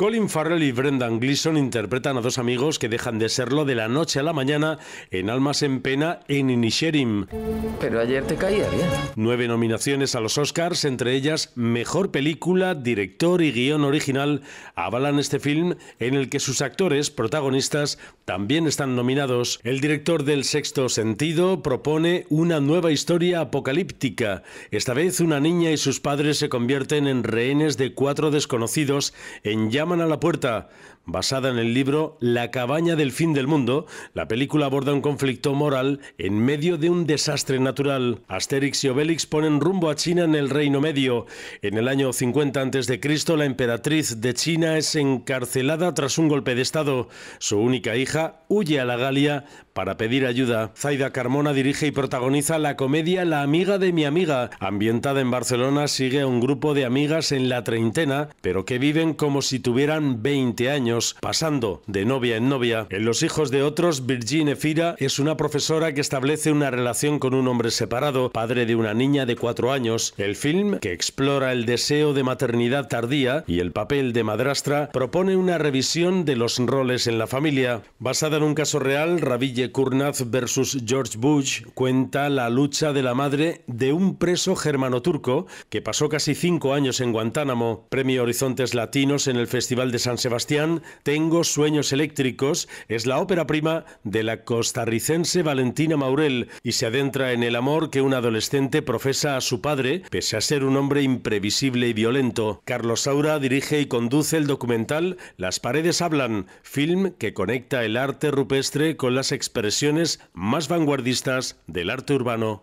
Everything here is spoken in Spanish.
Colin Farrell y Brendan Gleeson interpretan a dos amigos que dejan de serlo de la noche a la mañana en Almas en Pena en Inisherim. Pero ayer te caía bien. Nueve nominaciones a los Oscars, entre ellas Mejor Película, Director y Guión Original, avalan este film en el que sus actores protagonistas también están nominados. El director del Sexto Sentido propone una nueva historia apocalíptica. Esta vez una niña y sus padres se convierten en rehenes de cuatro desconocidos en llamas a la puerta. Basada en el libro La cabaña del fin del mundo, la película aborda un conflicto moral en medio de un desastre natural. Asterix y Obélix ponen rumbo a China en el Reino Medio. En el año 50 a.C., la emperatriz de China es encarcelada tras un golpe de Estado. Su única hija huye a la Galia para pedir ayuda. Zaida Carmona dirige y protagoniza la comedia La amiga de mi amiga. Ambientada en Barcelona, sigue a un grupo de amigas en la treintena, pero que viven como si tuvieran 20 años, pasando de novia en novia. En Los hijos de otros, Virginie Efira es una profesora que establece una relación con un hombre separado, padre de una niña de 4 años. El film, que explora el deseo de maternidad tardía y el papel de madrastra, propone una revisión de los roles en la familia. Basada en un caso real, Raville Curnaz versus George Bush cuenta la lucha de la madre de un preso germano-turco que pasó casi cinco años en Guantánamo. Premio Horizontes Latinos en el Festival de San Sebastián, Tengo Sueños Eléctricos es la ópera prima de la costarricense Valentina Maurel y se adentra en el amor que un adolescente profesa a su padre, pese a ser un hombre imprevisible y violento. Carlos Saura dirige y conduce el documental Las paredes hablan, film que conecta el arte rupestre con las expresiones más vanguardistas del arte urbano.